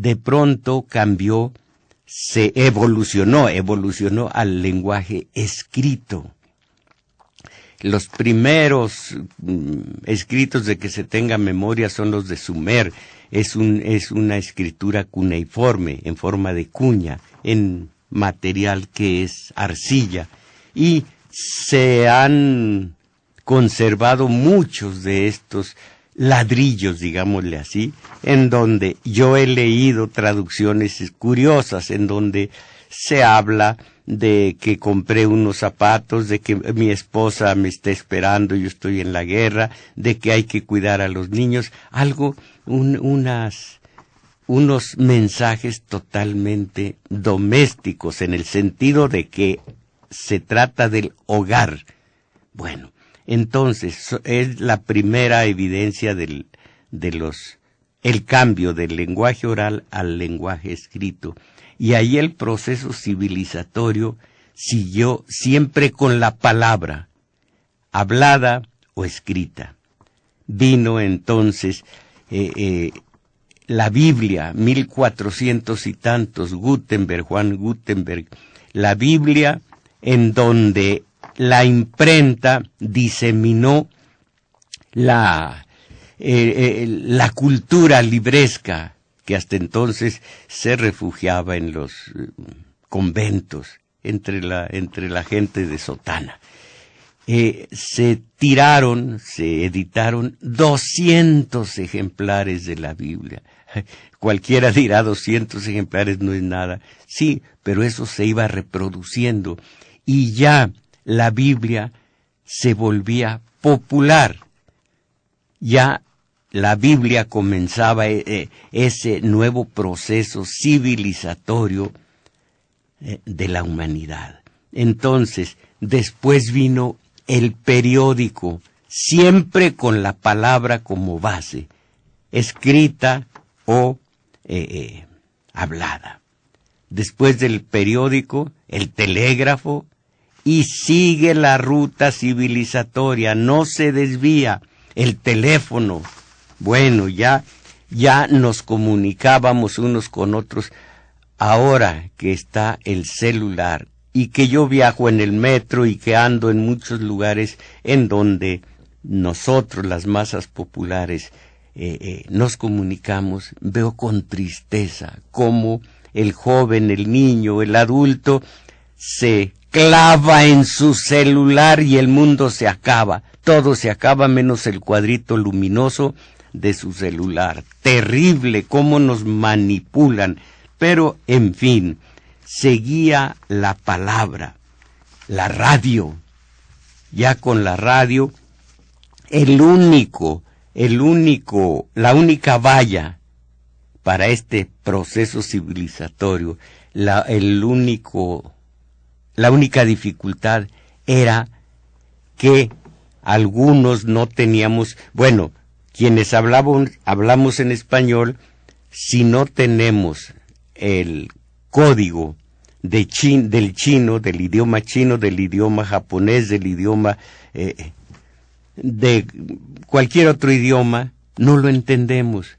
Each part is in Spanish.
de pronto cambió, se evolucionó, evolucionó al lenguaje escrito. Los primeros mm, escritos de que se tenga memoria son los de Sumer. Es, es una escritura cuneiforme, en forma de cuña, en material que es arcilla. Y se han conservado muchos de estos ladrillos, digámosle así, en donde yo he leído traducciones curiosas, en donde se habla de que compré unos zapatos, de que mi esposa me está esperando, yo estoy en la guerra, de que hay que cuidar a los niños, algo, unas, unos mensajes totalmente domésticos en el sentido de que se trata del hogar. Bueno, entonces, es la primera evidencia del, de los, el cambio del lenguaje oral al lenguaje escrito. Y ahí el proceso civilizatorio siguió siempre con la palabra, hablada o escrita. Vino entonces eh, eh, la Biblia, mil cuatrocientos y tantos, Gutenberg, Juan Gutenberg, la Biblia en donde la imprenta diseminó la, eh, eh, la cultura libresca que hasta entonces se refugiaba en los eh, conventos, entre la, entre la gente de Sotana. se tiraron, se editaron 200 ejemplares de la Biblia. Cualquiera dirá 200 ejemplares no es nada. Sí, pero eso se iba reproduciendo. Y ya la Biblia se volvía popular. Ya la Biblia comenzaba eh, eh, ese nuevo proceso civilizatorio eh, de la humanidad. Entonces, después vino el periódico, siempre con la palabra como base, escrita o hablada. Después del periódico, el telégrafo, y sigue la ruta civilizatoria, no se desvía. El teléfono, bueno, ya, ya nos comunicábamos unos con otros. Ahora que está el celular y que yo viajo en el metro y que ando en muchos lugares en donde nosotros, las masas populares, eh, eh, nos comunicamos, veo con tristeza cómo el joven, el niño, el adulto se clava en su celular y el mundo se acaba. Todo se acaba menos el cuadrito luminoso de su celular. Terrible cómo nos manipulan. Pero, en fin, seguía la palabra, la radio. Ya con la radio, el único, el único, la única valla para este proceso civilizatorio, la, el único la única dificultad era que algunos no teníamos, bueno, quienes hablamos, en español, si no tenemos el código de del chino, del idioma chino, del idioma japonés, del idioma eh, de cualquier otro idioma, no lo entendemos.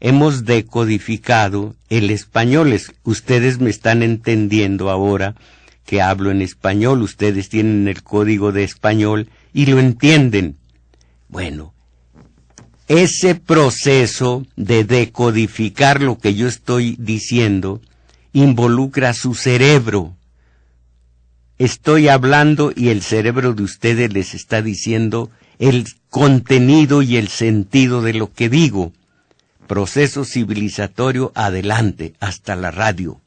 Hemos decodificado el español. Ustedes me están entendiendo ahora que hablo en español, ustedes tienen el código de español y lo entienden. Bueno, ese proceso de decodificar lo que yo estoy diciendo involucra su cerebro. Estoy hablando y el cerebro de ustedes les está diciendo el contenido y el sentido de lo que digo. Proceso civilizatorio adelante, hasta la radio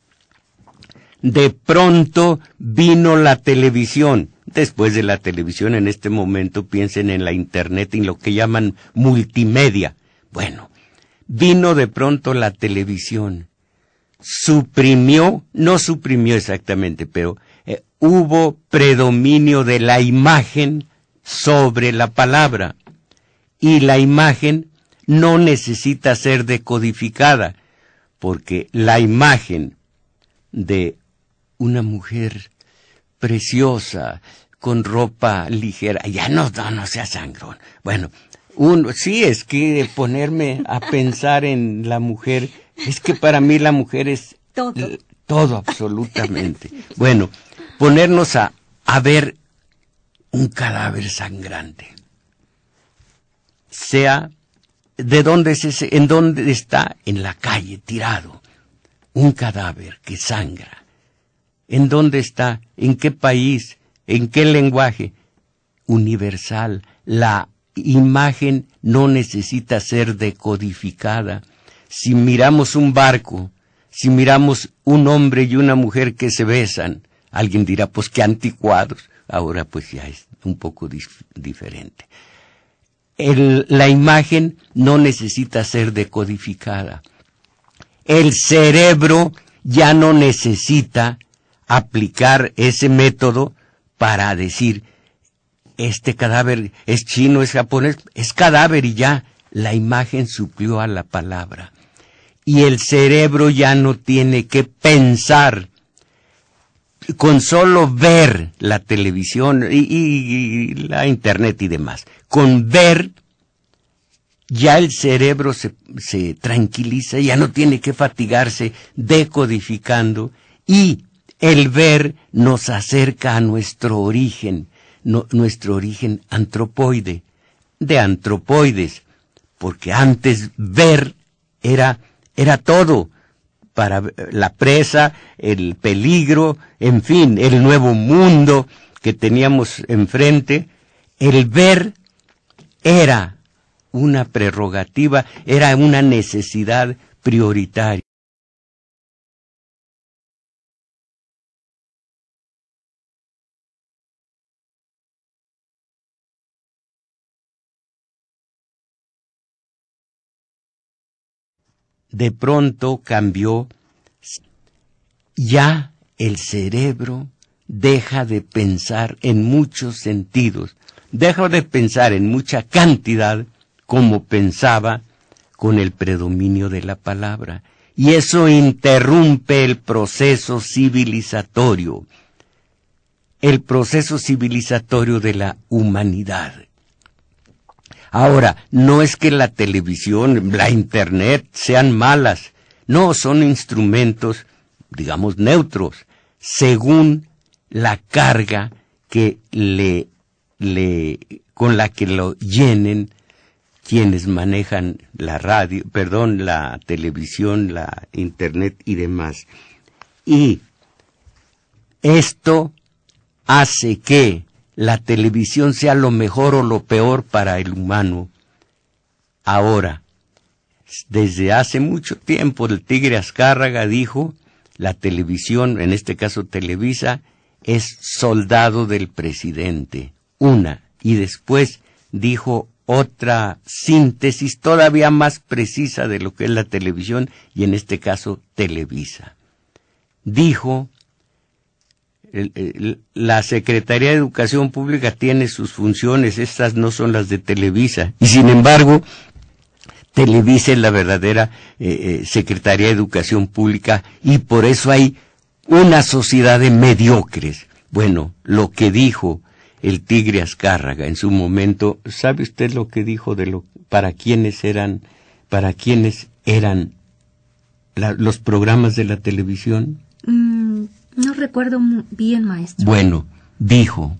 de pronto vino la televisión. Después de la televisión, en este momento piensen en la Internet, en lo que llaman multimedia. Bueno, vino de pronto la televisión. Suprimió, no suprimió exactamente, pero eh, hubo predominio de la imagen sobre la palabra. Y la imagen no necesita ser decodificada, porque la imagen de una mujer preciosa, con ropa ligera. Ya no, no, no sea sangrón. Bueno, uno, sí, es que ponerme a pensar en la mujer, es que para mí la mujer es todo, todo absolutamente. Bueno, ponernos a, a ver un cadáver sangrante. Sea de dónde es ese, en dónde está, en la calle, tirado, un cadáver que sangra en dónde está, en qué país, en qué lenguaje. Universal, la imagen no necesita ser decodificada. Si miramos un barco, si miramos un hombre y una mujer que se besan, alguien dirá, pues qué anticuados. Ahora pues ya es un poco diferente. la imagen no necesita ser decodificada. El cerebro ya no necesita aplicar ese método para decir, este cadáver es chino, es japonés, es cadáver y ya la imagen suplió a la palabra. Y el cerebro ya no tiene que pensar. Con solo ver la televisión y, la internet y demás, con ver ya el cerebro se, se, tranquiliza, ya no tiene que fatigarse decodificando y el ver nos acerca a nuestro origen, nuestro origen antropoide, de antropoides, porque antes ver era, era todo, para la presa, el peligro, en fin, el nuevo mundo que teníamos enfrente, el ver era una prerrogativa, era una necesidad prioritaria. de pronto cambió. Ya el cerebro deja de pensar en muchos sentidos, deja de pensar en mucha cantidad como pensaba con el predominio de la palabra. Y eso interrumpe el proceso civilizatorio, el proceso civilizatorio de la humanidad. Ahora, no es que la televisión, la internet sean malas, no, son instrumentos, digamos, neutros, según la carga que le, le, con la que lo llenen quienes manejan la radio, perdón, la televisión, la internet y demás. Y esto hace que la televisión sea lo mejor o lo peor para el humano. Ahora, desde hace mucho tiempo el Tigre Azcárraga dijo, la televisión, en este caso Televisa, es soldado del presidente. Una. Y después dijo otra síntesis todavía más precisa de lo que es la televisión y en este caso Televisa. Dijo la Secretaría de Educación Pública tiene sus funciones, estas no son las de Televisa. Y sin embargo, Televisa es la verdadera eh, eh, Secretaría de Educación Pública y por eso hay una sociedad de mediocres. Bueno, lo que dijo el Tigre Azcárraga en su momento, ¿sabe usted lo que dijo de lo para quiénes eran para quiénes eran los programas de la televisión? Mm, no recuerdo bien, maestro. Bueno, dijo,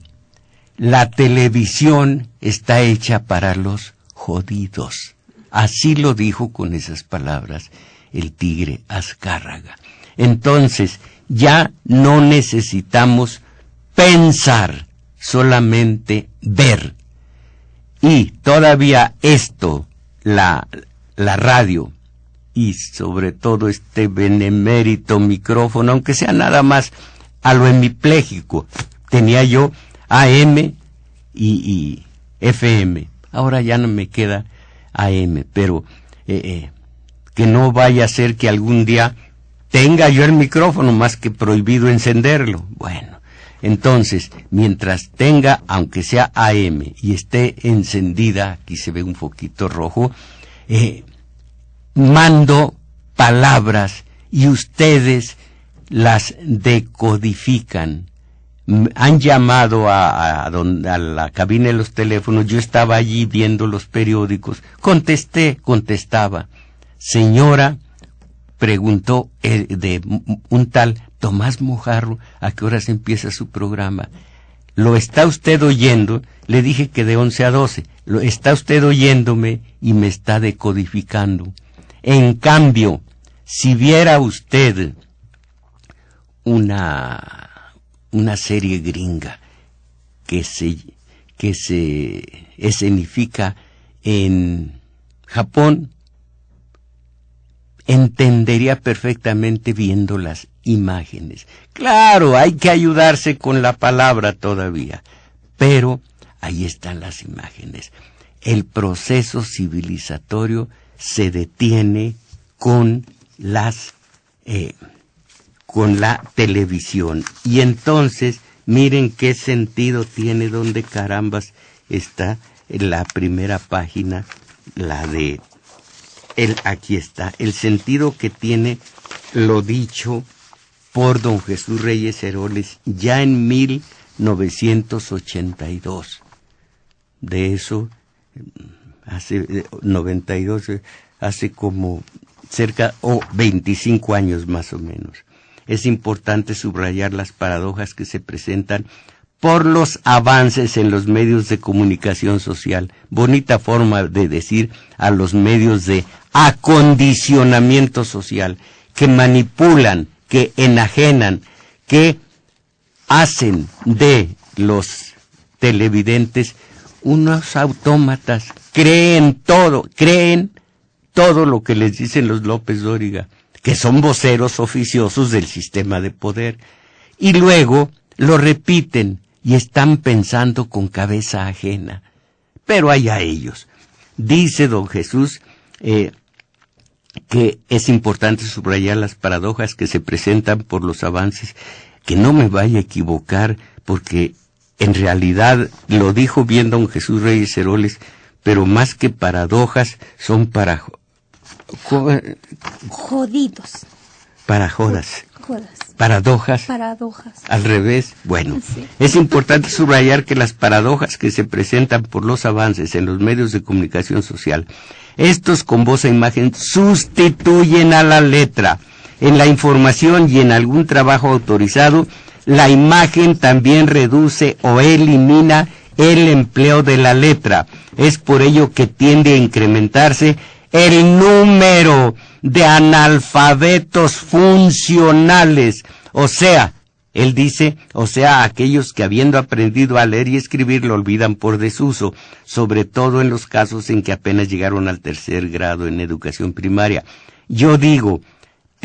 la televisión está hecha para los jodidos. Así lo dijo con esas palabras el tigre Azcárraga. Entonces, ya no necesitamos pensar, solamente ver. Y todavía esto, la, la radio, y sobre todo este benemérito micrófono, aunque sea nada más a lo hemipléjico. Tenía yo AM y, FM. Ahora ya no me queda AM, pero eh, eh, que no vaya a ser que algún día tenga yo el micrófono más que prohibido encenderlo. Bueno, entonces, mientras tenga, aunque sea AM, y esté encendida, aquí se ve un foquito rojo, eh, mando palabras y ustedes las decodifican. Han llamado a, a, a la cabina de los teléfonos, yo estaba allí viendo los periódicos, contesté, contestaba. Señora, preguntó eh, de un tal Tomás Mojarro a qué horas empieza su programa. ¿Lo está usted oyendo? Le dije que de 11 a 12. ¿Lo está usted oyéndome y me está decodificando? En cambio, si viera usted una, una serie gringa que se, que se escenifica en Japón, entendería perfectamente viendo las imágenes. Claro, hay que ayudarse con la palabra todavía, pero ahí están las imágenes. El proceso civilizatorio se detiene con las eh, con la televisión. Y entonces, miren qué sentido tiene donde carambas está en la primera página, la de el aquí está, el sentido que tiene lo dicho por don Jesús Reyes Heroles ya en 1982. De eso hace 92, eh, eh, hace como cerca o veinticinco 25 años más o menos. Es importante subrayar las paradojas que se presentan por los avances en los medios de comunicación social. Bonita forma de decir a los medios de acondicionamiento social, que manipulan, que enajenan, que hacen de los televidentes unos autómatas, creen todo, creen todo lo que les dicen los López Dóriga, que son voceros oficiosos del sistema de poder, y luego lo repiten y están pensando con cabeza ajena. Pero hay a ellos. Dice don Jesús eh, que es importante subrayar las paradojas que se presentan por los avances, que no me vaya a equivocar porque en realidad lo dijo bien don Jesús Reyes Heroles, pero más que paradojas son para jodidos. Para jodas. Paradojas. Paradojas. Al revés. Bueno, es importante subrayar que las paradojas que se presentan por los avances en los medios de comunicación social, estos con voz e imagen sustituyen a la letra en la información y en algún trabajo autorizado la imagen también reduce o elimina el empleo de la letra. Es por ello que tiende a incrementarse el número de analfabetos funcionales. O sea, él dice, o sea, aquellos que habiendo aprendido a leer y escribir lo olvidan por desuso, sobre todo en los casos en que apenas llegaron al tercer grado en educación primaria. Yo digo,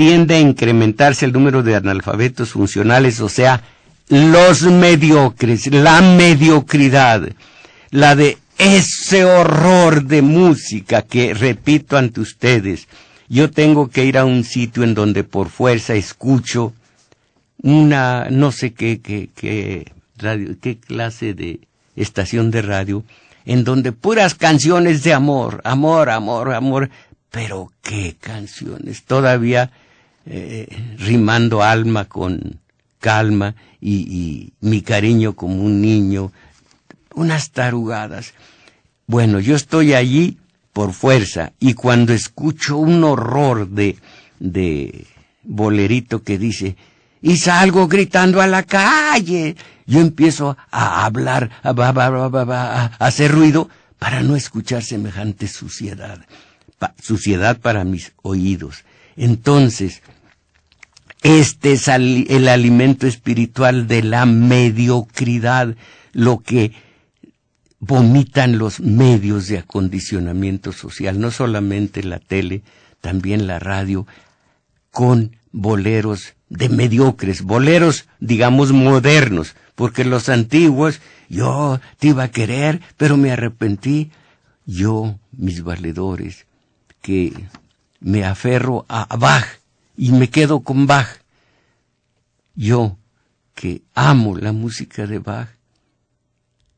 tiende a incrementarse el número de analfabetos funcionales, o sea, los mediocres, la mediocridad, la de ese horror de música que repito ante ustedes. Yo tengo que ir a un sitio en donde por fuerza escucho una no sé qué, qué, qué, radio, qué clase de estación de radio, en donde puras canciones de amor, amor, amor, amor, pero qué canciones. Todavía eh, rimando alma con calma y, mi cariño como un niño, unas tarugadas. Bueno, yo estoy allí por fuerza y cuando escucho un horror de, de bolerito que dice, y salgo gritando a la calle, yo empiezo a hablar, a, a hacer ruido para no escuchar semejante suciedad suciedad para mis oídos. Entonces, este es el alimento espiritual de la mediocridad, lo que vomitan los medios de acondicionamiento social, no solamente la tele, también la radio, con boleros de mediocres, boleros, digamos, modernos, porque los antiguos, yo te iba a querer, pero me arrepentí. Yo, mis valedores, que me aferro a Bach y me quedo con Bach. Yo, que amo la música de Bach,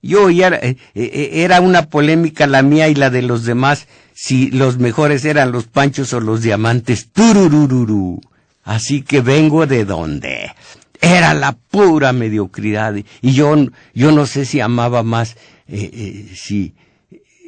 yo eh, eh, era, una polémica la mía y la de los demás si los mejores eran los panchos o los diamantes. Tururururu. Así que vengo de donde. Era la pura mediocridad. Y yo, yo no sé si amaba más eh, si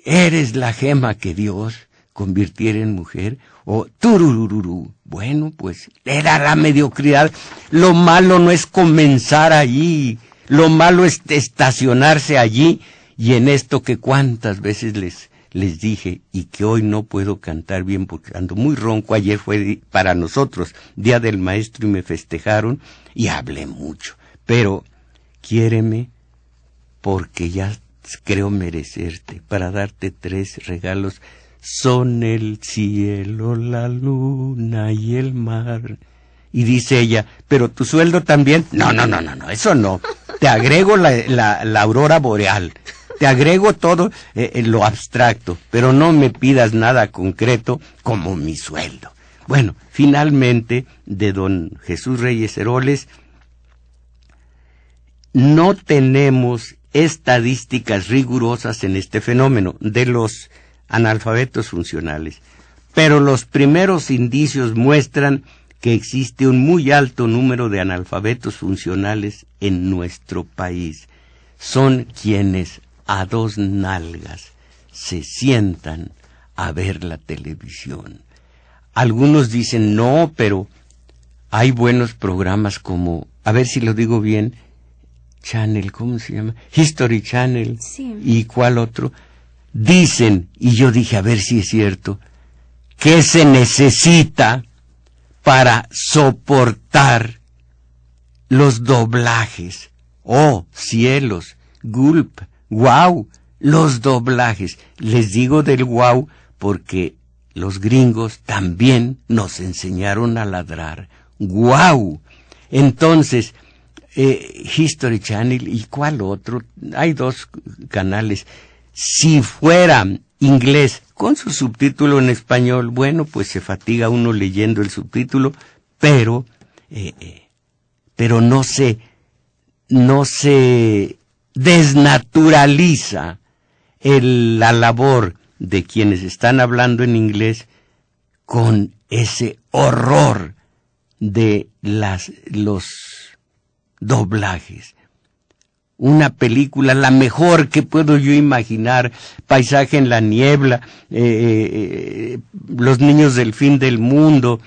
eres la gema que Dios convirtiera en mujer, o turururú, Bueno, pues era la mediocridad. Lo malo no es comenzar allí, lo malo es estacionarse allí y en esto que cuántas veces les, les dije y que hoy no puedo cantar bien porque ando muy ronco. Ayer fue para nosotros Día del Maestro y me festejaron y hablé mucho. Pero quiéreme porque ya creo merecerte para darte tres regalos son el cielo, la luna y el mar. Y dice ella, pero tu sueldo también. No, no, no, no, no, eso no. Te agrego la, aurora boreal, te agrego todo eh, en lo abstracto, pero no me pidas nada concreto como mi sueldo. Bueno, finalmente, de don Jesús Reyes Heroles, no tenemos estadísticas rigurosas en este fenómeno. De los analfabetos funcionales. Pero los primeros indicios muestran que existe un muy alto número de analfabetos funcionales en nuestro país. Son quienes a dos nalgas se sientan a ver la televisión. Algunos dicen, no, pero hay buenos programas como, a ver si lo digo bien, Channel, ¿cómo se llama? History Channel. ¿Y cuál otro? dicen, y yo dije, a ver si es cierto, que se necesita para soportar los doblajes? Oh, cielos, gulp, wow, los doblajes. Les digo del wow porque los gringos también nos enseñaron a ladrar. ¡Wow! Entonces, eh, History Channel y cuál otro, hay dos canales si fuera inglés con su subtítulo en español, bueno, pues se fatiga uno leyendo el subtítulo, pero, eh, eh, pero no se, no se desnaturaliza la labor de quienes están hablando en inglés con ese horror de las, los doblajes una película, la mejor que puedo yo imaginar, Paisaje en la Niebla, eh, eh, eh, Los Niños del Fin del Mundo,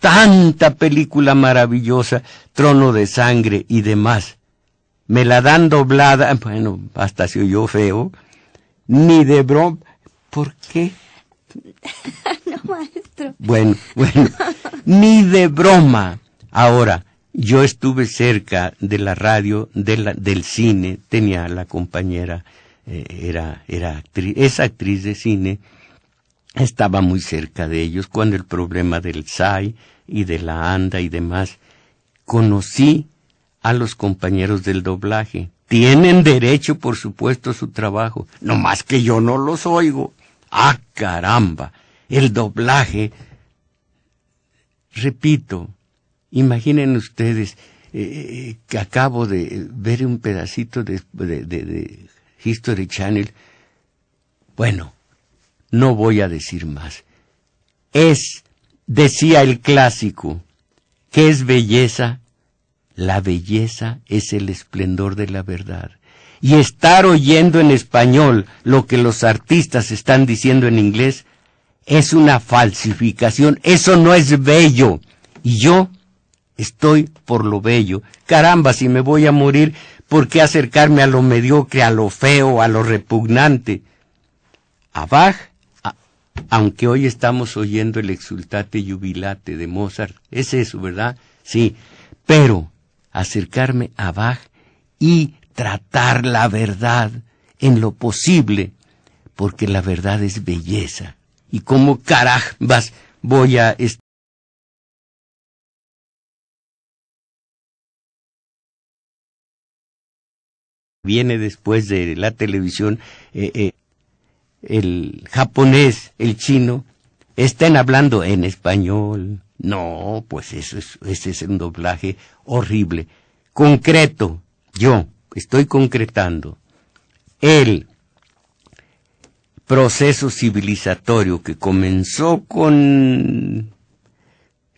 tanta película maravillosa, Trono de Sangre y demás. Me la dan doblada, bueno, hasta si oyó feo, ni de broma. ¿Por qué? no, maestro. Bueno, bueno, ni de broma. Ahora, yo estuve cerca de la radio, del cine, tenía la compañera, eh, era, era actriz, esa actriz de cine, estaba muy cerca de ellos cuando el problema del SAI y de la ANDA y demás. Conocí a los compañeros del doblaje. Tienen derecho, por supuesto, a su trabajo. No más que yo no los oigo. ¡Ah, caramba! El doblaje, repito, Imaginen ustedes eh, eh, que acabo de ver un pedacito de, History Channel. Bueno, no voy a decir más. Es, decía el clásico, que es belleza? La belleza es el esplendor de la verdad. Y estar oyendo en español lo que los artistas están diciendo en inglés es una falsificación. Eso no es bello. Y yo Estoy por lo bello. Caramba, si me voy a morir, ¿por qué acercarme a lo mediocre, a lo feo, a lo repugnante? Abaj, aunque hoy estamos oyendo el exultate jubilate de Mozart, es eso, ¿verdad? Sí, pero acercarme a Bach y tratar la verdad en lo posible, porque la verdad es belleza. ¿Y como caramba, voy a viene después de la televisión, eh, eh, el japonés, el chino, estén hablando en español. No, pues eso es, ese es un doblaje horrible. Concreto, yo estoy concretando. El proceso civilizatorio que comenzó con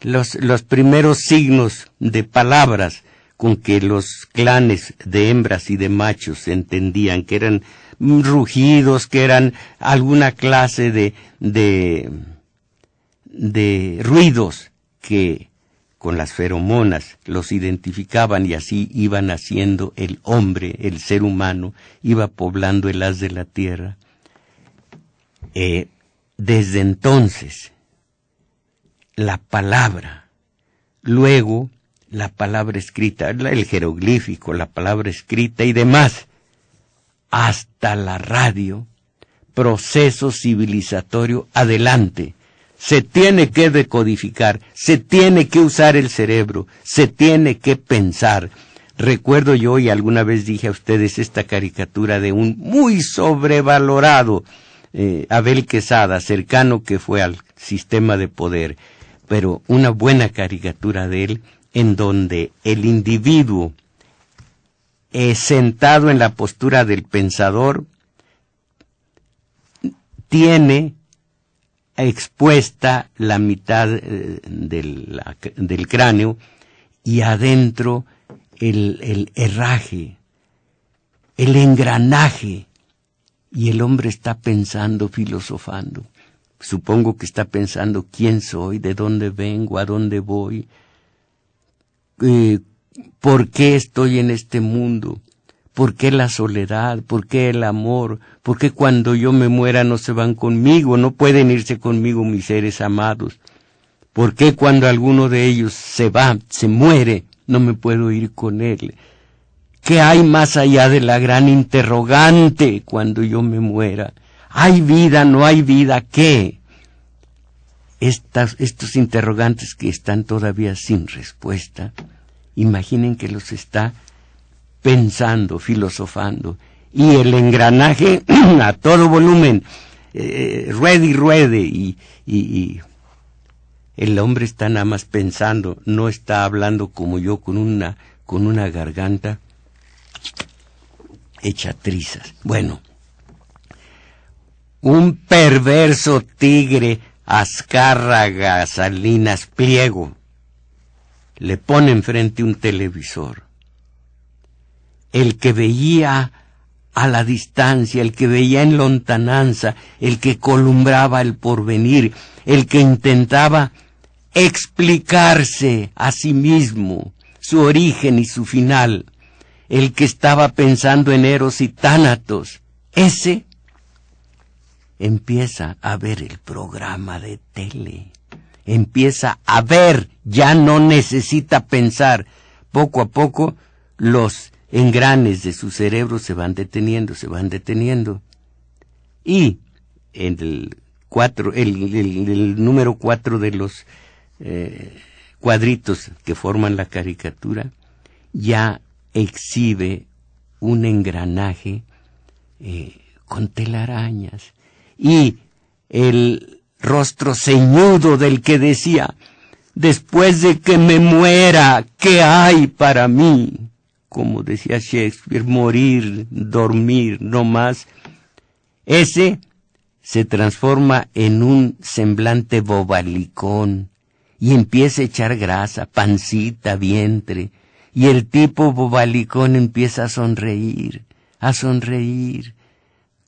los primeros signos de palabras con que los clanes de hembras y de machos entendían, que eran rugidos, que eran alguna clase de, de, de ruidos que con las feromonas los identificaban y así iban haciendo el hombre, el ser humano, iba poblando el haz de la tierra. Eh, desde entonces, la palabra, luego la palabra escrita, el jeroglífico, la palabra escrita y demás, hasta la radio, proceso civilizatorio adelante. Se tiene que decodificar, se tiene que usar el cerebro, se tiene que pensar. Recuerdo yo y alguna vez dije a ustedes esta caricatura de un muy sobrevalorado eh, Abel Quesada, cercano que fue al sistema de poder, pero una buena caricatura de él, en donde el individuo sentado en la postura del pensador tiene expuesta la mitad eh, del, cráneo y adentro el herraje, el engranaje, y el hombre está pensando, filosofando. Supongo que está pensando quién soy, de dónde vengo, a dónde voy, eh, por qué estoy en este mundo, por qué la soledad, por qué el amor, por qué cuando yo me muera no se van conmigo, no pueden irse conmigo mis seres amados, por qué cuando alguno de ellos se va, se muere, no me puedo ir con él. ¿Qué hay más allá de la gran interrogante cuando yo me muera? ¿Hay vida, no hay vida? ¿Qué? estos interrogantes que están todavía sin respuesta, imaginen que los está pensando, filosofando, y el engranaje a todo volumen, eh, ruede y ruede, y, el hombre está nada más pensando, no está hablando como yo con una, con una garganta hecha trizas. Bueno, un perverso tigre Ascárragas Salinas Pliego, le pone enfrente un televisor. El que veía a la distancia, el que veía en lontananza, el que columbraba el porvenir, el que intentaba explicarse a sí mismo su origen y su final, el que estaba pensando en Eros y Tánatos, ese empieza a ver el programa de tele. Empieza a ver, ya no necesita pensar. Poco a poco los engranes de su cerebro se van deteniendo, se van deteniendo. Y en el, el, número cuatro de los eh, cuadritos que forman la caricatura, ya exhibe un engranaje eh, con telarañas y el rostro ceñudo del que decía, después de que me muera, ¿qué hay para mí? Como decía Shakespeare, morir, dormir, no más. Ese se transforma en un semblante bobalicón y empieza a echar grasa, pancita, vientre, y el tipo bobalicón empieza a sonreír, a sonreír,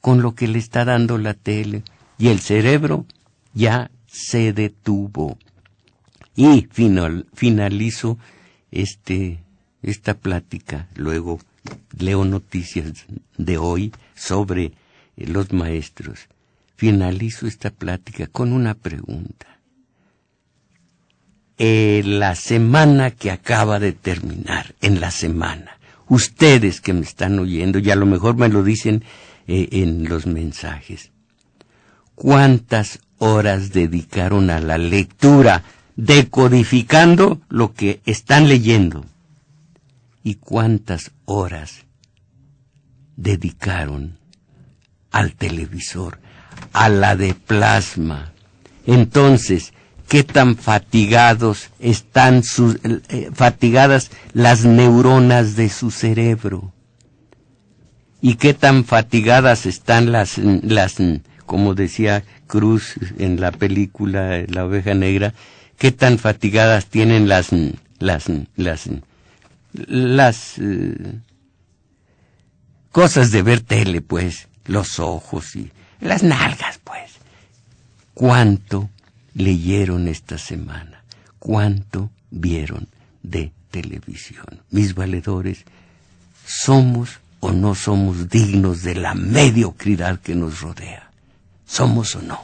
con lo que le está dando la tele y el cerebro ya se detuvo. Y finalizo este, esta plática. Luego leo noticias de hoy sobre eh, los maestros. Finalizo esta plática con una pregunta. Eh, la semana que acaba de terminar, en la semana, ustedes que me están oyendo, y a lo mejor me lo dicen eh, en los mensajes. ¿Cuántas horas dedicaron a la lectura, decodificando lo que están leyendo? ¿Y cuántas horas dedicaron al televisor, a la de plasma? Entonces, qué tan fatigados están sus, eh, fatigadas las neuronas de su cerebro y qué tan fatigadas están las, las, como decía Cruz en la película La oveja negra, qué tan fatigadas tienen las, las, las, las eh, cosas de ver tele, pues, los ojos y las nalgas, pues. ¿Cuánto leyeron esta semana? ¿Cuánto vieron de televisión? Mis valedores, somos o no somos dignos de la mediocridad que nos rodea. ¿Somos o no?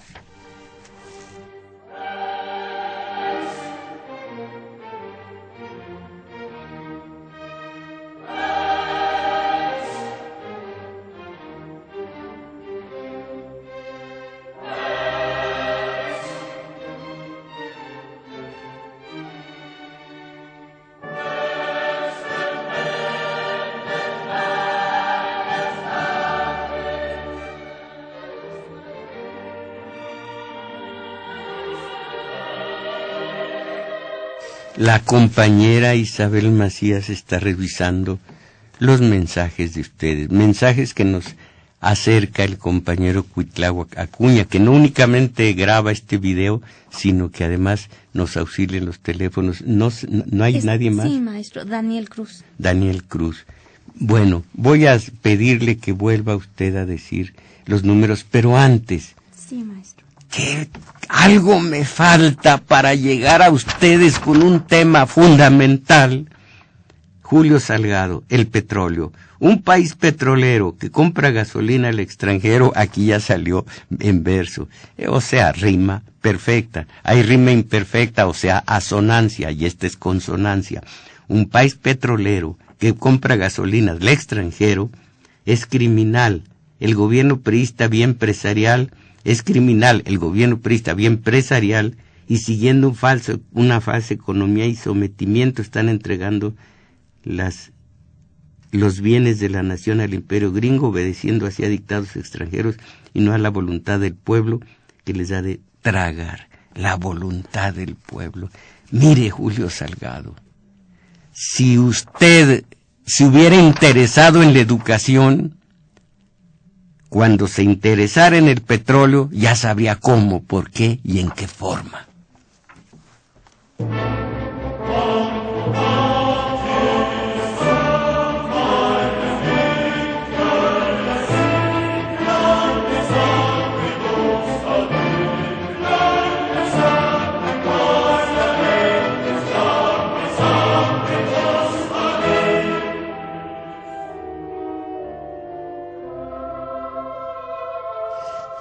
La compañera Isabel Macías está revisando los mensajes de ustedes, mensajes que nos acerca el compañero Cuitláhuac Acuña, que no únicamente graba este video, sino que además nos auxilia en los teléfonos. No, no hay nadie más. Sí, maestro, Daniel Cruz. Daniel Cruz. Bueno, voy a pedirle que vuelva usted a decir los números, pero antes. Sí, maestro. ¿Qué algo me falta para llegar a ustedes con un tema fundamental. Julio Salgado, el petróleo. Un país petrolero que compra gasolina al extranjero, aquí ya salió en verso. Eh, o sea, rima perfecta. Hay rima imperfecta, o sea, asonancia, y esta es consonancia. Un país petrolero que compra gasolina al extranjero es criminal. El gobierno priista bien empresarial es criminal el gobierno prista bien empresarial y siguiendo un falso, una falsa economía y sometimiento están entregando las, los bienes de la nación al imperio gringo, obedeciendo así a dictados extranjeros y no a la voluntad del pueblo que les ha de tragar, la voluntad del pueblo. Mire, Julio Salgado, si usted se hubiera interesado en la educación, cuando se interesara en el petróleo ya sabría cómo, por qué y en qué forma.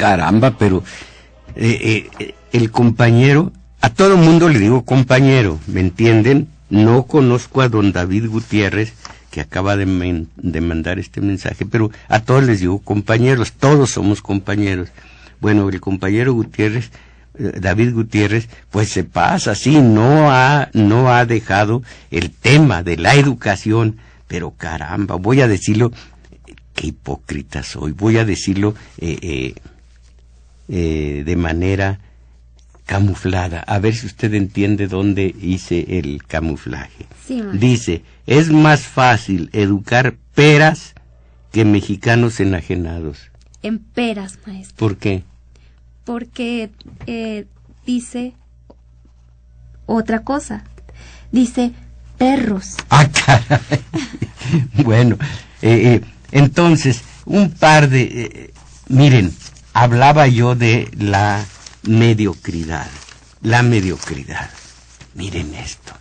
caramba, pero eh, eh, eh, el compañero, a todo mundo le digo compañero, ¿me entienden? No conozco a don David Gutiérrez, que acaba de, mandar este mensaje, pero a todos les digo compañeros, todos somos compañeros. Bueno, el compañero Gutiérrez, David Gutiérrez, pues se pasa, sí, no ha, no ha dejado el tema de la educación, pero caramba, voy a decirlo, qué hipócrita soy, voy a decirlo, eh, eh, eh, de manera camuflada. A ver si usted entiende dónde hice el camuflaje. Dice, es más fácil educar peras que mexicanos enajenados. En peras, maestro. ¿Por qué? Porque eh, dice otra cosa. Dice perros. Ah, caray. bueno, eh, entonces, un par de... miren, hablaba yo de la mediocridad. La mediocridad. Miren esto.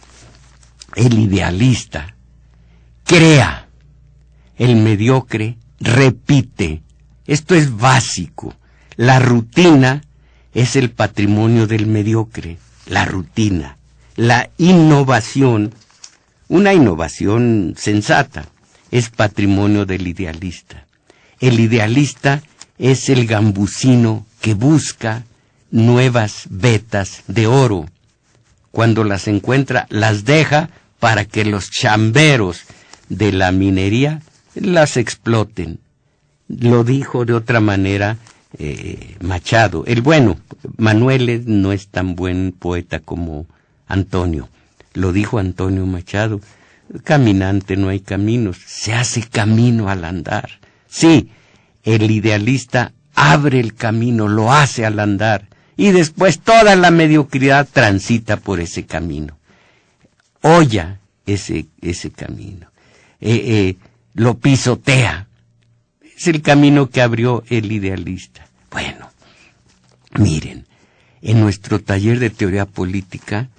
El idealista crea. El mediocre repite. Esto es básico. La rutina es el patrimonio del mediocre. La rutina. La innovación, una innovación sensata, es patrimonio del idealista. El idealista es el gambusino que busca nuevas vetas de oro. Cuando las encuentra, las deja para que los chamberos de la minería las exploten. Lo dijo de otra manera eh, Machado. El bueno, Manuel no es tan buen poeta como Antonio. Lo dijo Antonio Machado. Caminante no hay caminos, se hace camino al andar. Sí, el idealista abre el camino, lo hace al andar, y después toda la mediocridad transita por ese camino. Olla ese, ese camino. Eh, eh, lo pisotea. Es el camino que abrió el idealista. Bueno, miren, en nuestro taller de teoría política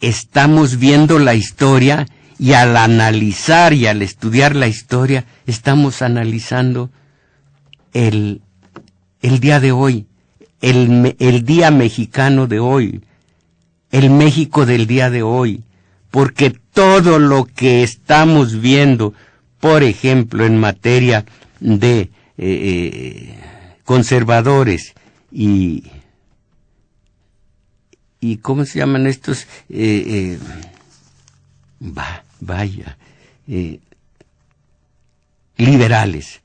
estamos viendo la historia y al analizar y al estudiar la historia estamos analizando el, el día de hoy, el, el día mexicano de hoy, el México del día de hoy, porque todo lo que estamos viendo, por ejemplo, en materia de eh, eh, conservadores y, y cómo se llaman estos eh, vaya liberales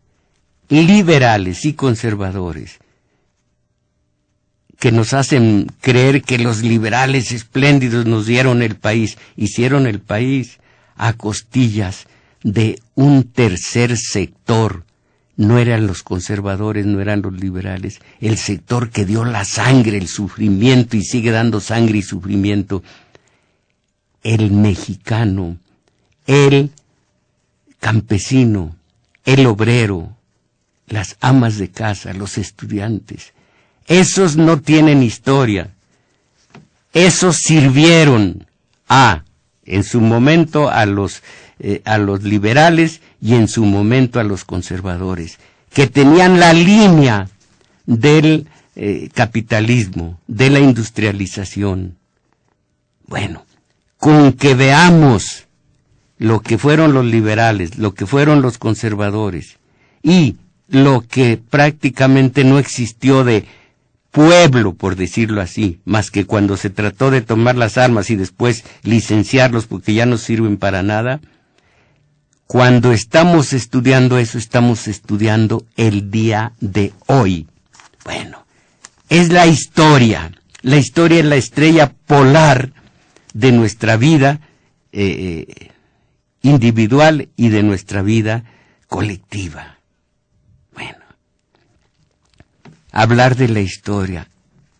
liberales y conservadores que nos hacen creer que los liberales espléndidos nos dieron el país, hicieron el país a costillas de un tercer sector. No eran los conservadores, no eran los liberales, el sector que dio la sangre, el sufrimiento y sigue dando sangre y sufrimiento. El mexicano, el campesino, el obrero, las amas de casa, los estudiantes. Esos no tienen historia. Esos sirvieron a, en su momento a los, eh, a los liberales y en su momento a los conservadores, que tenían la línea del eh, capitalismo, de la industrialización. Bueno, con que veamos lo que fueron los liberales, lo que fueron los conservadores y lo que prácticamente no existió de pueblo, por decirlo así, más que cuando se trató de tomar las armas y después licenciarlos porque ya no sirven para nada, cuando estamos estudiando eso, estamos estudiando el día de hoy. Bueno, es la historia. La historia es la estrella polar de nuestra vida eh, eh, individual y de nuestra vida colectiva. hablar de la historia.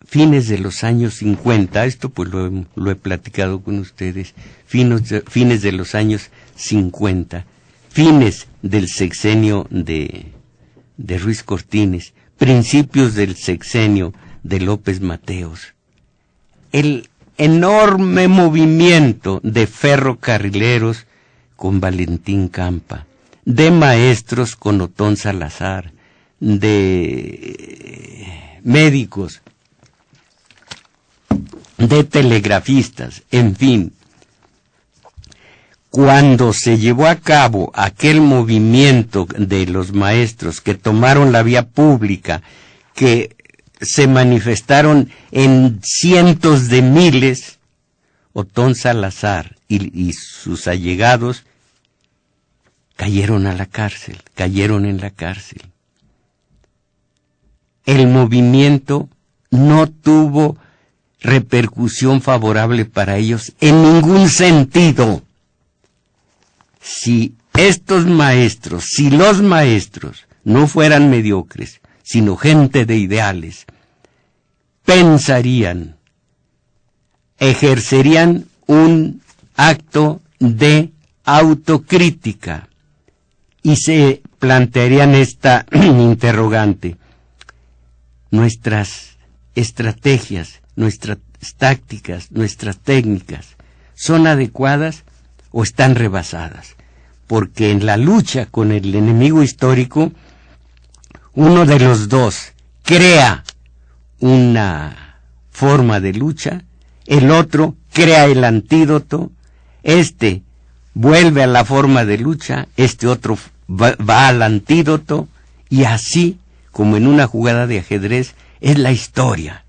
Fines de los años 50, esto pues lo, he, platicado con ustedes, fines de los años 50, fines del sexenio de, de Ruiz Cortines, principios del sexenio de López Mateos. El enorme movimiento de ferrocarrileros con Valentín Campa, de maestros con Otón Salazar, de médicos, de telegrafistas, en fin. Cuando se llevó a cabo aquel movimiento de los maestros que tomaron la vía pública, que se manifestaron en cientos de miles, Otón Salazar y, sus allegados cayeron a la cárcel, cayeron en la cárcel el movimiento no tuvo repercusión favorable para ellos en ningún sentido. Si estos maestros, si los maestros no fueran mediocres, sino gente de ideales, pensarían, ejercerían un acto de autocrítica y se plantearían esta interrogante nuestras estrategias, nuestras tácticas, nuestras técnicas son adecuadas o están rebasadas. Porque en la lucha con el enemigo histórico, uno de los dos crea una forma de lucha, el otro crea el antídoto, este vuelve a la forma de lucha, este otro va, al antídoto y así como en una jugada de ajedrez, es la historia.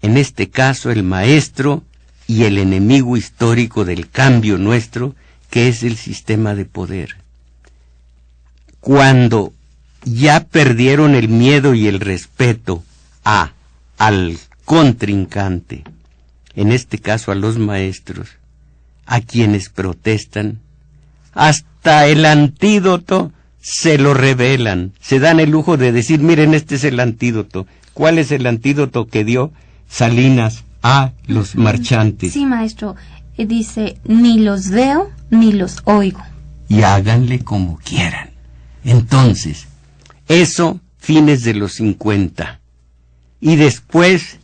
En este caso, el maestro y el enemigo histórico del cambio nuestro, que es el sistema de poder. Cuando ya perdieron el miedo y el respeto a al contrincante, en este caso a los maestros, a quienes protestan, hasta el antídoto se lo revelan, se dan el lujo de decir, miren, este es el antídoto. ¿Cuál es el antídoto que dio Salinas a los marchantes? Sí, maestro, eh, dice, ni los veo ni los oigo. Y háganle como quieran. Entonces, eso fines de los 50. Y después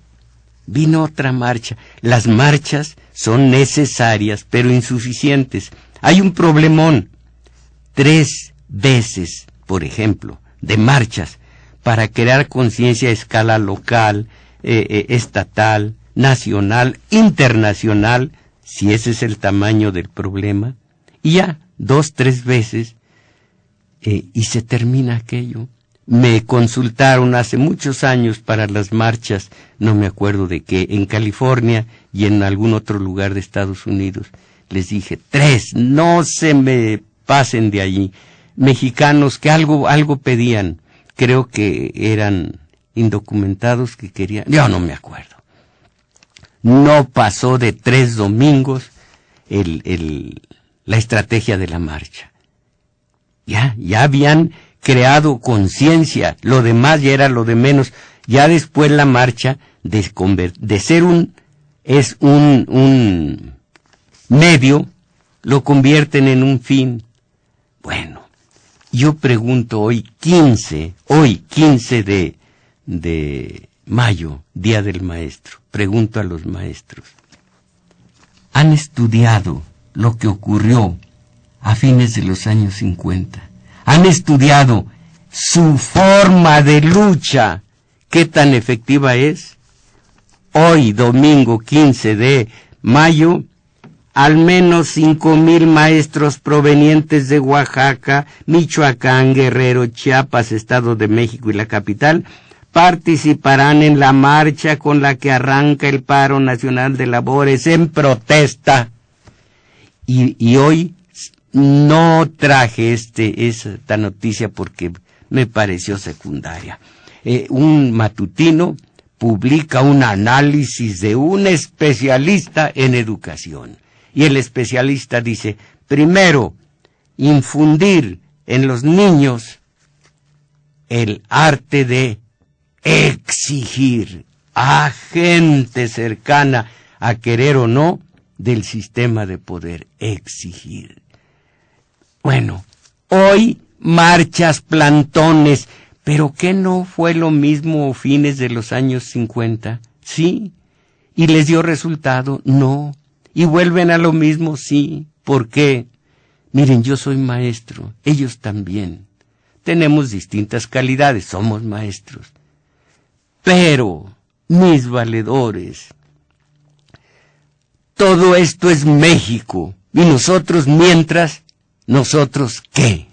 vino otra marcha. Las marchas son necesarias, pero insuficientes. Hay un problemón. Tres veces, por ejemplo, de marchas para crear conciencia a escala local, eh, eh, estatal, nacional, internacional, si ese es el tamaño del problema, y ya dos, tres veces, eh, y se termina aquello. Me consultaron hace muchos años para las marchas, no me acuerdo de qué, en California y en algún otro lugar de Estados Unidos. Les dije, tres, no se me pasen de allí mexicanos que algo, algo pedían. Creo que eran indocumentados que querían, yo no me acuerdo. No pasó de tres domingos el, el, la estrategia de la marcha. Ya, ya habían creado conciencia, lo demás ya era lo de menos. Ya después la marcha de, de ser un, es un, un medio, lo convierten en un fin. Bueno, yo pregunto hoy 15, hoy 15 de, de mayo, Día del Maestro, pregunto a los maestros, ¿han estudiado lo que ocurrió a fines de los años 50? ¿Han estudiado su forma de lucha? ¿Qué tan efectiva es? Hoy, domingo 15 de mayo, al menos cinco mil maestros provenientes de Oaxaca, Michoacán, Guerrero, Chiapas, Estado de México y la capital participarán en la marcha con la que arranca el paro nacional de labores en protesta. Y, hoy no traje este, esta noticia porque me pareció secundaria. Eh, un matutino publica un análisis de un especialista en educación. Y el especialista dice, primero, infundir en los niños el arte de exigir a gente cercana a querer o no del sistema de poder exigir. Bueno, hoy marchas, plantones, pero ¿qué no fue lo mismo fines de los años 50? Sí. ¿Y les dio resultado? No y vuelven a lo mismo, sí. ¿Por qué? Miren, yo soy maestro, ellos también. Tenemos distintas calidades, somos maestros. Pero, mis valedores, todo esto es México. Y nosotros, mientras, nosotros qué?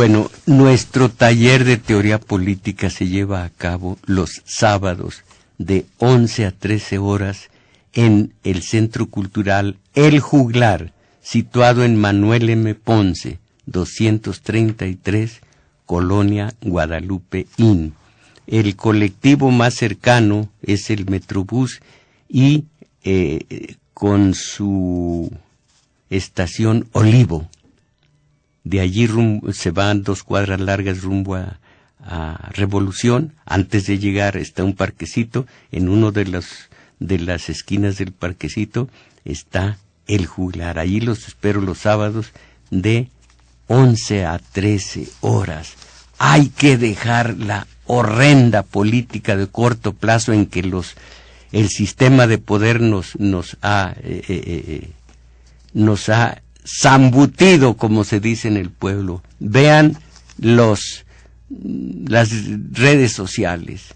Bueno, nuestro taller de teoría política se lleva a cabo los sábados de 11 a 13 horas en el Centro Cultural El Juglar, situado en Manuel M. Ponce, 233, Colonia Guadalupe Inn. El colectivo más cercano es el Metrobús y eh, con su estación Olivo de allí rumbo, se van dos cuadras largas rumbo a, Revolución. Antes de llegar está un parquecito. En uno de las, de las esquinas del parquecito está el juglar. Allí los espero los sábados de 11 a 13 horas. Hay que dejar la horrenda política de corto plazo en que los el sistema de poder nos nos ha eh, eh, eh, nos ha zambutido, como se dice en el pueblo. Vean los, las redes sociales,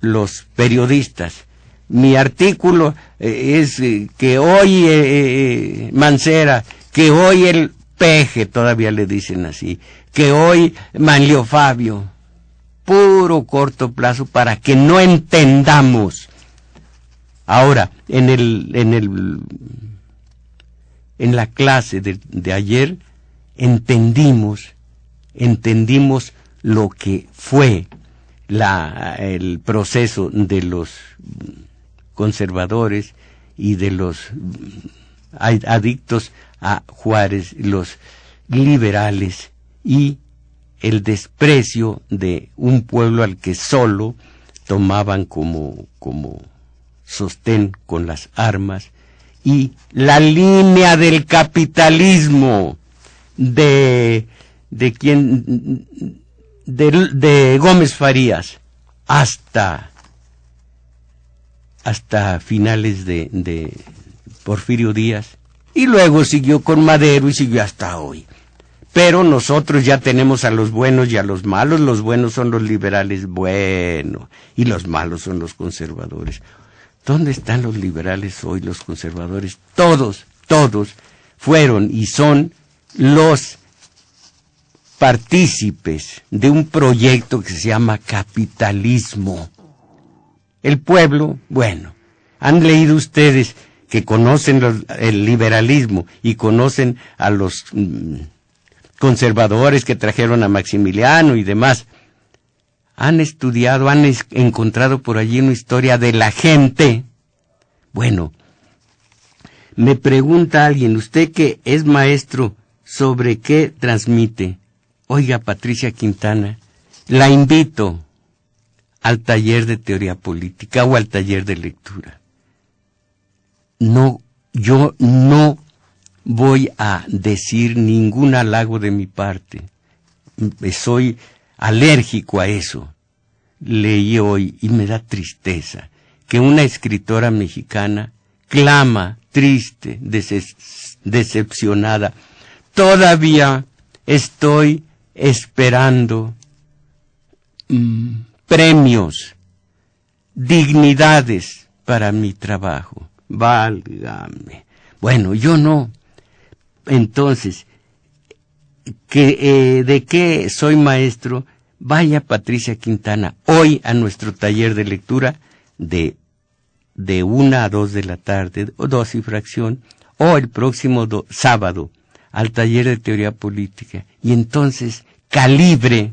los periodistas. Mi artículo eh, es eh, que hoy eh, Mancera, que hoy el peje, todavía le dicen así, que hoy Manlio Fabio, puro corto plazo para que no entendamos. Ahora, en el, en el en la clase de, de ayer entendimos, entendimos lo que fue la, el proceso de los conservadores y de los adictos a Juárez, los liberales y el desprecio de un pueblo al que solo tomaban como, como sostén con las armas y la línea del capitalismo de, de quien, de, de Gómez Farías hasta, hasta finales de, de Porfirio Díaz y luego siguió con Madero y siguió hasta hoy. Pero nosotros ya tenemos a los buenos y a los malos. Los buenos son los liberales buenos y los malos son los conservadores. ¿Dónde están los liberales hoy, los conservadores? Todos, todos fueron y son los partícipes de un proyecto que se llama capitalismo. El pueblo, bueno, han leído ustedes que conocen el liberalismo y conocen a los mm, conservadores que trajeron a Maximiliano y demás han estudiado, han encontrado por allí una historia de la gente. Bueno, me pregunta alguien, usted que es maestro, ¿sobre qué transmite? Oiga, Patricia Quintana, la invito al taller de teoría política o al taller de lectura. No, yo no voy a decir ningún halago de mi parte. Mm, soy alérgico a eso. Leí hoy y me da tristeza que una escritora mexicana clama triste, decepcionada. Todavía estoy esperando mm, premios, dignidades para mi trabajo. Válgame. Bueno, yo no. Entonces, eh, ¿de qué soy maestro? Vaya Patricia Quintana hoy a nuestro taller de lectura de, de una a dos de la tarde, o dos y fracción, o el próximo sábado al taller de teoría política. Y entonces calibre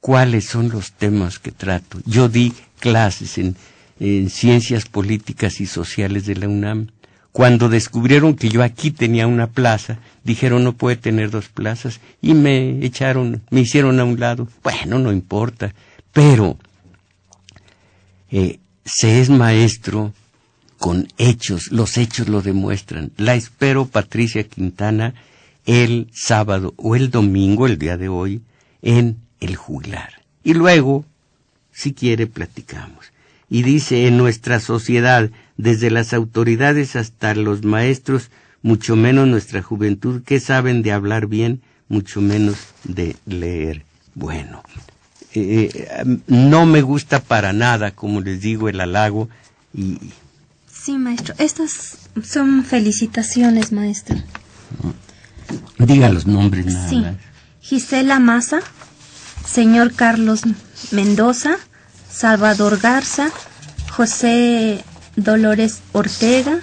cuáles son los temas que trato. Yo di clases en, en ciencias políticas y sociales de la UNAM cuando descubrieron que yo aquí tenía una plaza, dijeron no puede tener dos plazas y me echaron, me hicieron a un lado. Bueno, no importa, pero eh, se es maestro con hechos, los hechos lo demuestran. La espero, Patricia Quintana, el sábado o el domingo, el día de hoy, en el juglar. Y luego, si quiere, platicamos. Y dice, en nuestra sociedad desde las autoridades hasta los maestros, mucho menos nuestra juventud, que saben de hablar bien, mucho menos de leer. Bueno, eh, eh, no me gusta para nada, como les digo, el halago y... Sí, maestro, estas son felicitaciones, maestro. Diga los nombres, sí. Gisela Maza, señor Carlos Mendoza, Salvador Garza, José Dolores Ortega,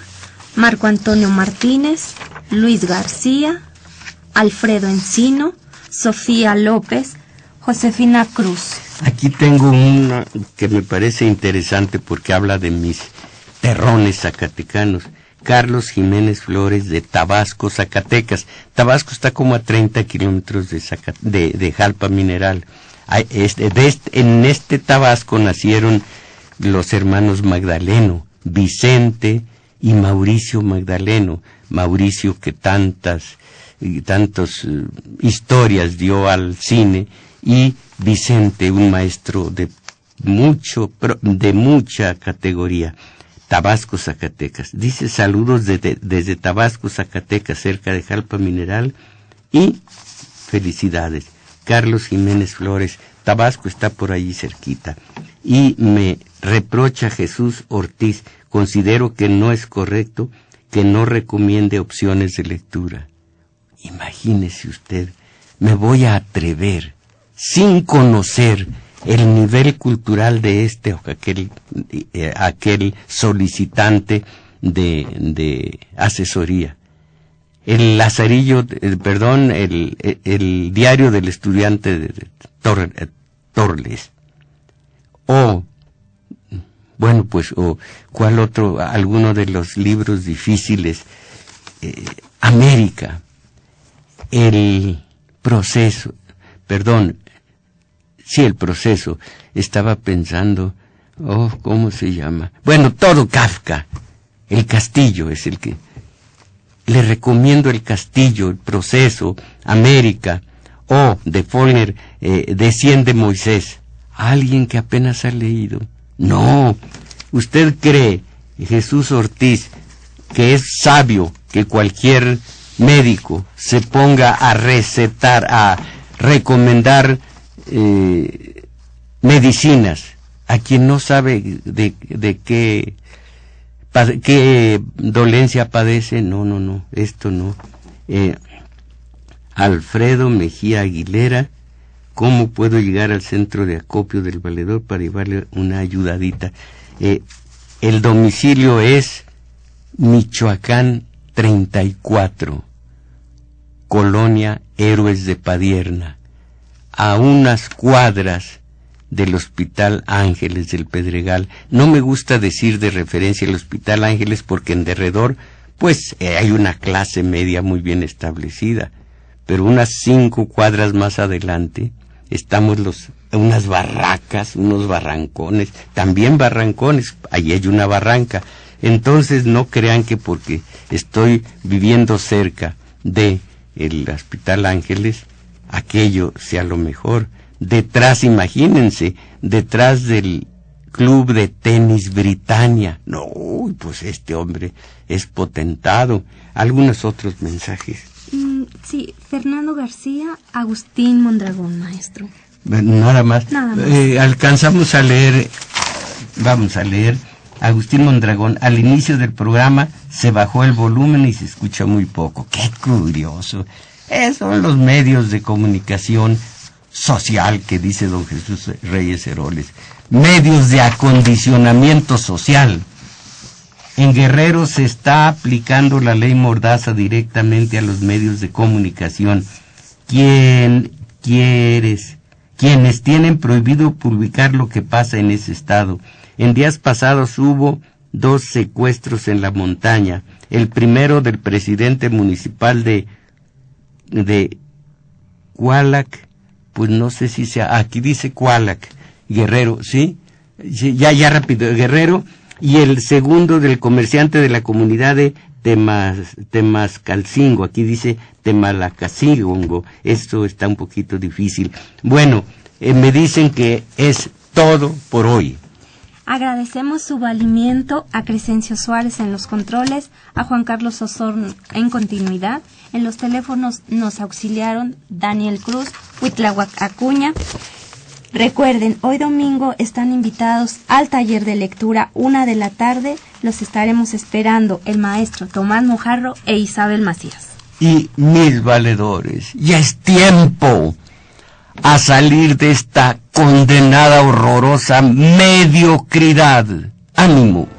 Marco Antonio Martínez, Luis García, Alfredo Encino, Sofía López, Josefina Cruz. Aquí tengo una que me parece interesante porque habla de mis terrones zacatecanos. Carlos Jiménez Flores de Tabasco, Zacatecas. Tabasco está como a 30 kilómetros de, Jalpa Mineral. Este, en este Tabasco nacieron los hermanos Magdaleno, Vicente y Mauricio Magdaleno, Mauricio que tantas tantas eh, historias dio al cine y Vicente, un maestro de mucho de mucha categoría. Tabasco, Zacatecas. Dice saludos desde, Tabasco, Zacatecas, cerca de Jalpa Mineral y felicidades. Carlos Jiménez Flores, Tabasco está por allí cerquita. Y me reprocha Jesús Ortiz, considero que no es correcto que no recomiende opciones de lectura. Imagínese usted, me voy a atrever, sin conocer el nivel cultural de este o aquel, eh, aquel solicitante de, asesoría. El lazarillo, eh, perdón, el, el, diario del estudiante de eh, Torles. O oh, bueno, pues, o cuál otro, alguno de los libros difíciles. Eh, América, el proceso, perdón, sí, el proceso. Estaba pensando, oh, ¿cómo se llama? Bueno, todo Kafka. El castillo es el que... Le recomiendo el castillo, el proceso, América. O, oh, de Follner, eh, desciende Moisés. Alguien que apenas ha leído. No, usted cree, Jesús Ortiz, que es sabio que cualquier médico se ponga a recetar, a recomendar eh, medicinas a quien no sabe de, de qué, qué, dolencia padece. No, no, no, esto no. Eh, Alfredo Mejía Aguilera ¿Cómo puedo llegar al centro de acopio del valedor para llevarle una ayudadita? Eh, el domicilio es Michoacán 34, Colonia Héroes de Padierna, a unas cuadras del Hospital Ángeles del Pedregal. No me gusta decir de referencia el Hospital Ángeles porque en derredor, pues eh, hay una clase media muy bien establecida, pero unas cinco cuadras más adelante, estamos los unas barracas, unos barrancones, también barrancones, ahí hay una barranca. Entonces no crean que porque estoy viviendo cerca de el Hospital Ángeles, aquello sea lo mejor. Detrás, imagínense, detrás del Club de Tenis Britania No, pues este hombre es potentado. Algunos otros mensajes sí, Fernando García, Agustín Mondragón, maestro. Nada más. Eh, alcanzamos a leer, vamos a leer, Agustín Mondragón, al inicio del programa se bajó el volumen y se escucha muy poco. Qué curioso. son los medios de comunicación social que dice don Jesús Reyes Heroles. Medios de acondicionamiento social. En Guerrero se está aplicando la ley Mordaza directamente a los medios de comunicación. ¿Quién quieres? Quienes tienen prohibido publicar lo que pasa en ese estado. En días pasados hubo dos secuestros en la montaña. El primero del presidente municipal de, de Cualac, pues no sé si sea, aquí dice Cualac, Guerrero, ¿sí? Ya, ya rápido, Guerrero, y el segundo del comerciante de la comunidad de Temas, Temascalcingo. Aquí dice Temalacacingo. Esto está un poquito difícil. Bueno, eh, me dicen que es todo por hoy. Agradecemos su valimiento a Crescencio Suárez en los controles, a Juan Carlos Osorno en continuidad. En los teléfonos nos auxiliaron Daniel Cruz, Huitlahuac Acuña. Recuerden, hoy domingo están invitados al taller de lectura, una de la tarde. Los estaremos esperando el maestro Tomás Mojarro e Isabel Macías. Y mil valedores, ya es tiempo a salir de esta condenada horrorosa mediocridad. Ánimo.